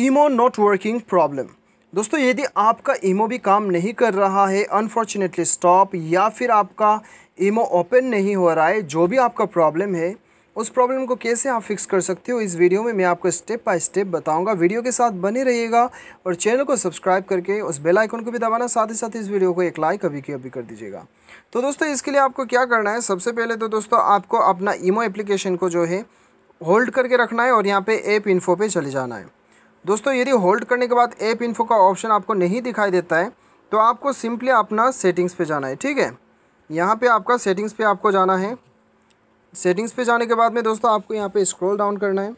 ईमो not working problem दोस्तों यदि आपका ईमो भी काम नहीं कर रहा है अनफॉर्चुनेटली स्टॉप या फिर आपका ईमो ओपन नहीं हो रहा है जो भी आपका प्रॉब्लम है उस प्रॉब्लम को कैसे आप फिक्स कर सकते हो इस वीडियो में मैं आपको स्टेप बाय स्टेप बताऊंगा वीडियो के साथ बने रहिएगा और चैनल को सब्सक्राइब करके उस बेल आइकन को भी दबाना साथ ही साथ इस वीडियो को एक लाइक अभी की अभी कर दीजिएगा तो दोस्तों इसके लिए आपको क्या करना है सबसे पहले तो दोस्तों आपको अपना ईमो एप्लीकेशन को जो है होल्ड करके रखना है और यहाँ पर ऐप इन्फो पर चले जाना है दोस्तों यदि होल्ड करने के बाद ऐप इन्फो का ऑप्शन आपको नहीं दिखाई देता है तो आपको सिंपली अपना सेटिंग्स पे जाना है ठीक है यहाँ पे आपका सेटिंग्स पे आपको जाना है सेटिंग्स पे जाने के बाद में दोस्तों आपको यहाँ पे स्क्रॉल डाउन करना है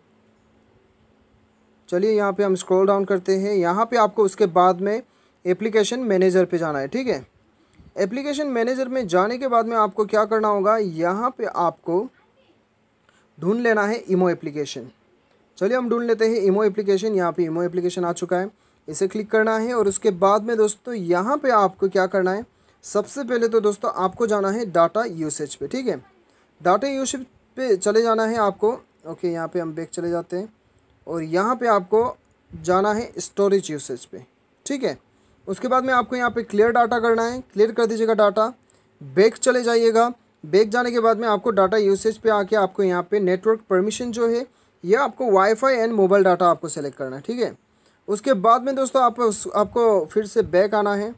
चलिए यहाँ पे हम स्क्रॉल डाउन करते हैं यहाँ पे आपको उसके बाद में एप्लीकेशन मैनेजर पे जाना है ठीक है एप्लीकेशन मैनेजर में जाने के बाद में आपको क्या करना होगा यहाँ पर आपको ढूंढ लेना है इमो एप्लीकेशन चलिए हम ढूंढ लेते हैं इमो एप्लीकेशन यहाँ पे इमो एप्लीकेशन आ चुका है इसे क्लिक करना है और उसके बाद में दोस्तों यहाँ पे आपको क्या करना है सबसे पहले तो दोस्तों आपको जाना है डाटा यूसेज पे ठीक है डाटा यूसेज पे चले जाना है आपको ओके यहाँ पे हम बैक चले जाते हैं और यहाँ पे आपको जाना है स्टोरेज यूसेज पे ठीक है उसके बाद में आपको यहाँ पे क्लियर डाटा करना है क्लियर कर दीजिएगा डाटा बैक चले जाइएगा बैक जाने के बाद में आपको डाटा यूसेज पर आके आपको यहाँ पर नेटवर्क परमिशन जो है ये आपको वाईफाई एंड मोबाइल डाटा आपको सेलेक्ट करना है ठीक है उसके बाद में दोस्तों आप आपको फिर से बैक आना है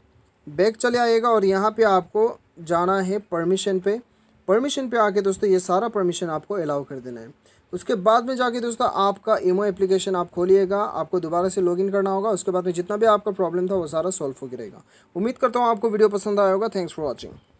बैक चले आएगा और यहाँ पे आपको जाना है परमिशन पे परमिशन पे आके दोस्तों ये सारा परमिशन आपको अलाउ कर देना है उसके बाद में जाके दोस्तों आपका ईमो एप्लीकेशन आप खोलिएगा आपको दोबारा से लॉगिन करना होगा उसके बाद में जितना भी आपका प्रॉब्लम था वो सारा सॉल्व गया रहेगा उम्मीद करता हूँ आपको वीडियो पसंद आया होगा थैंक्स फॉर वॉचिंग